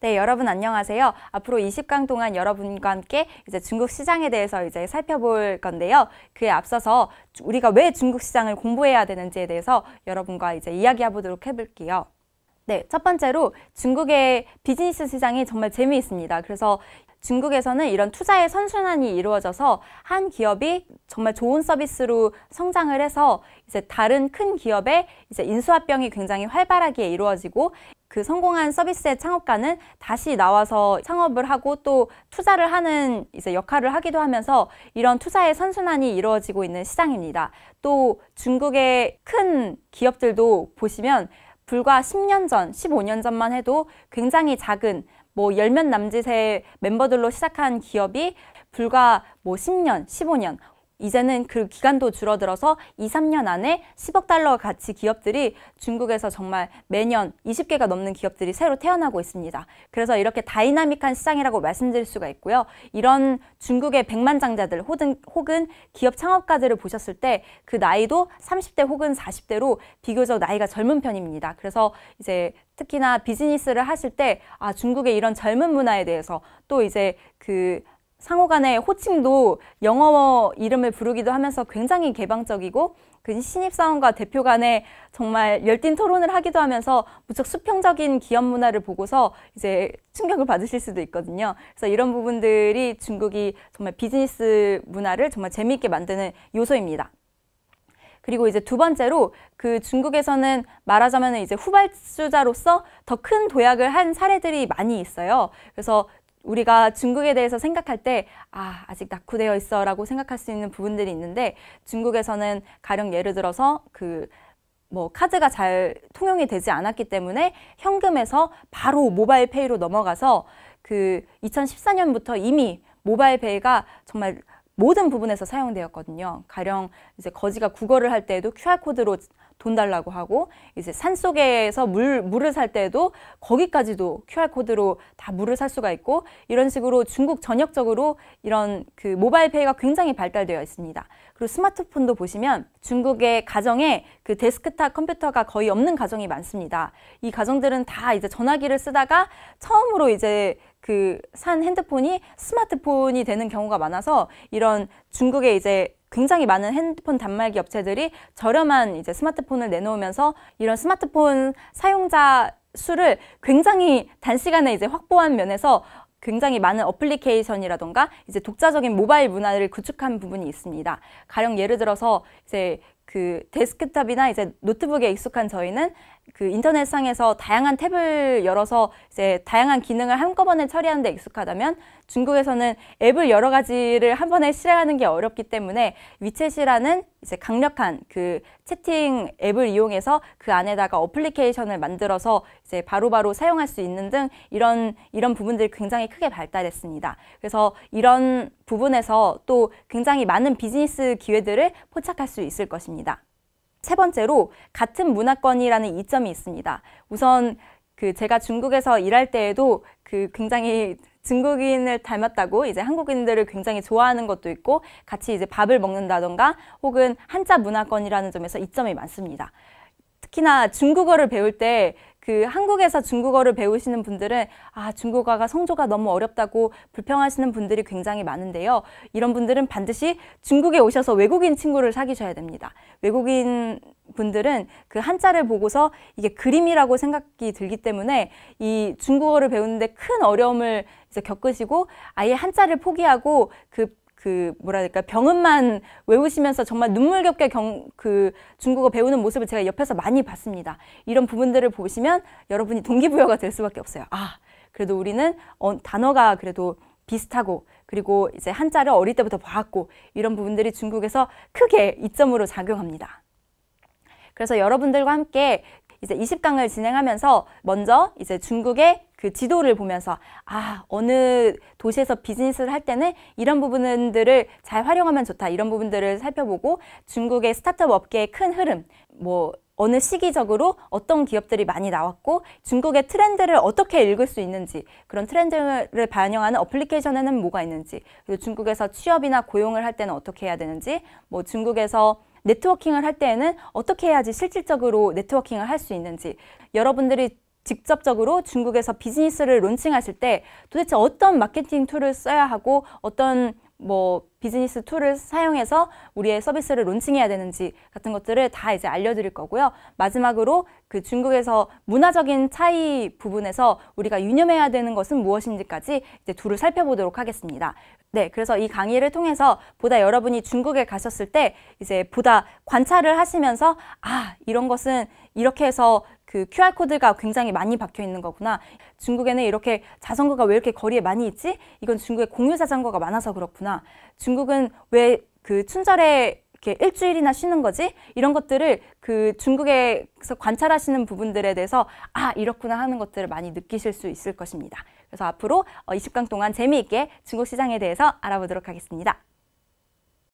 네, 여러분 안녕하세요. 앞으로 20강 동안 여러분과 함께 이제 중국 시장에 대해서 이제 살펴볼 건데요. 그에 앞서서 우리가 왜 중국 시장을 공부해야 되는지에 대해서 여러분과 이제 이야기해보도록 해볼게요. 네, 첫 번째로 중국의 비즈니스 시장이 정말 재미있습니다. 그래서 중국에서는 이런 투자의 선순환이 이루어져서 한 기업이 정말 좋은 서비스로 성장을 해서 이제 다른 큰 기업의 이제 인수합병이 굉장히 활발하게 이루어지고 그 성공한 서비스의 창업가는 다시 나와서 창업을 하고 또 투자를 하는 이제 역할을 하기도 하면서 이런 투자의 선순환이 이루어지고 있는 시장입니다. 또 중국의 큰 기업들도 보시면 불과 10년 전, 15년 전만 해도 굉장히 작은 뭐 10명 남짓의 멤버들로 시작한 기업이 불과 뭐 10년, 15년 이제는 그 기간도 줄어들어서 2, 3년 안에 10억 달러 가치 기업들이 중국에서 정말 매년 20개가 넘는 기업들이 새로 태어나고 있습니다. 그래서 이렇게 다이나믹한 시장이라고 말씀드릴 수가 있고요. 이런 중국의 백만장자들 혹은, 혹은 기업 창업가들을 보셨을 때 그 나이도 30대 혹은 40대로 비교적 나이가 젊은 편입니다. 그래서 이제 특히나 비즈니스를 하실 때 아, 중국의 이런 젊은 문화에 대해서 또 이제 그 상호 간의 호칭도 영어 이름을 부르기도 하면서 굉장히 개방적이고 그 신입사원과 대표 간에 정말 열띤 토론을 하기도 하면서 무척 수평적인 기업 문화를 보고서 이제 충격을 받으실 수도 있거든요. 그래서 이런 부분들이 중국이 정말 비즈니스 문화를 정말 재미있게 만드는 요소입니다. 그리고 이제 두 번째로 그 중국에서는 말하자면 이제 후발주자로서 더 큰 도약을 한 사례들이 많이 있어요. 그래서 우리가 중국에 대해서 생각할 때 아, 아직 낙후되어 있어라고 생각할 수 있는 부분들이 있는데 중국에서는 가령 예를 들어서 그 뭐 카드가 잘 통용이 되지 않았기 때문에 현금에서 바로 모바일 페이로 넘어가서 그 2014년부터 이미 모바일 페이가 정말 모든 부분에서 사용되었거든요. 가령 이제 거지가 국어를 할 때에도 QR코드로 돈 달라고 하고 이제 산 속에서 물, 물을 살 때에도 거기까지도 QR코드로 다 물을 살 수가 있고 이런 식으로 중국 전역적으로 이런 그 모바일 페이가 굉장히 발달되어 있습니다. 그리고 스마트폰도 보시면 중국의 가정에 그 데스크탑 컴퓨터가 거의 없는 가정이 많습니다. 이 가정들은 다 이제 전화기를 쓰다가 처음으로 이제 그산 핸드폰이 스마트폰이 되는 경우가 많아서 이런 중국의 이제 굉장히 많은 핸드폰 단말기 업체들이 저렴한 이제 스마트폰을 내놓으면서 이런 스마트폰 사용자 수를 굉장히 단시간에 이제 확보한 면에서 굉장히 많은 어플리케이션이라던가 이제 독자적인 모바일 문화를 구축한 부분이 있습니다. 가령 예를 들어서 이제 그 데스크탑이나 이제 노트북에 익숙한 저희는 그 인터넷상에서 다양한 탭을 열어서 이제 다양한 기능을 한꺼번에 처리하는 데 익숙하다면 중국에서는 앱을 여러 가지를 한 번에 실행하는 게 어렵기 때문에 위챗이라는 이제 강력한 그 채팅 앱을 이용해서 그 안에다가 어플리케이션을 만들어서 이제 바로바로 사용할 수 있는 등 이런 이런 부분들이 굉장히 크게 발달했습니다. 그래서 이런 부분에서 또 굉장히 많은 비즈니스 기회들을 포착할 수 있을 것입니다. 세 번째로 같은 문화권이라는 이점이 있습니다. 우선 그 제가 중국에서 일할 때에도 그 굉장히 중국인을 닮았다고 이제 한국인들을 굉장히 좋아하는 것도 있고 같이 이제 밥을 먹는다던가 혹은 한자 문화권이라는 점에서 이점이 많습니다. 특히나 중국어를 배울 때 그 한국에서 중국어를 배우시는 분들은 아, 중국어가 성조가 너무 어렵다고 불평하시는 분들이 굉장히 많은데요. 이런 분들은 반드시 중국에 오셔서 외국인 친구를 사귀셔야 됩니다. 외국인 분들은 그 한자를 보고서 이게 그림이라고 생각이 들기 때문에 이 중국어를 배우는데 큰 어려움을 이제 겪으시고 아예 한자를 포기하고 그그 뭐라 해야 될까 병음만 외우시면서 정말 눈물겹게 경, 그 중국어 배우는 모습을 제가 옆에서 많이 봤습니다. 이런 부분들을 보시면 여러분이 동기부여가 될 수밖에 없어요. 아 그래도 우리는 어, 단어가 그래도 비슷하고 그리고 이제 한자를 어릴 때부터 봐왔고 이런 부분들이 중국에서 크게 이점으로 작용합니다. 그래서 여러분들과 함께 이제 20강을 진행하면서 먼저 이제 중국의 그 지도를 보면서 아 어느 도시에서 비즈니스를 할 때는 이런 부분들을 잘 활용하면 좋다 이런 부분들을 살펴보고 중국의 스타트업 업계의 큰 흐름 뭐 어느 시기적으로 어떤 기업들이 많이 나왔고 중국의 트렌드를 어떻게 읽을 수 있는지 그런 트렌드를 반영하는 어플리케이션에는 뭐가 있는지 그리고 중국에서 취업이나 고용을 할 때는 어떻게 해야 되는지 뭐 중국에서 네트워킹을 할 때에는 어떻게 해야지 실질적으로 네트워킹을 할 수 있는지 여러분들이 직접적으로 중국에서 비즈니스를 론칭하실 때 도대체 어떤 마케팅 툴을 써야 하고 어떤 뭐 비즈니스 툴을 사용해서 우리의 서비스를 론칭해야 되는지 같은 것들을 다 이제 알려드릴 거고요. 마지막으로 그 중국에서 문화적인 차이 부분에서 우리가 유념해야 되는 것은 무엇인지까지 이제 둘을 살펴보도록 하겠습니다. 네, 그래서 이 강의를 통해서 보다 여러분이 중국에 가셨을 때 이제 보다 관찰을 하시면서 아, 이런 것은 이렇게 해서 그 QR코드가 굉장히 많이 박혀 있는 거구나. 중국에는 이렇게 자전거가 왜 이렇게 거리에 많이 있지? 이건 중국에 공유 자전거가 많아서 그렇구나. 중국은 왜 그 춘절에 이렇게 일주일이나 쉬는 거지? 이런 것들을 그 중국에서 관찰하시는 부분들에 대해서 아, 이렇구나 하는 것들을 많이 느끼실 수 있을 것입니다. 그래서 앞으로 20강 어, 동안 재미있게 중국 시장에 대해서 알아보도록 하겠습니다.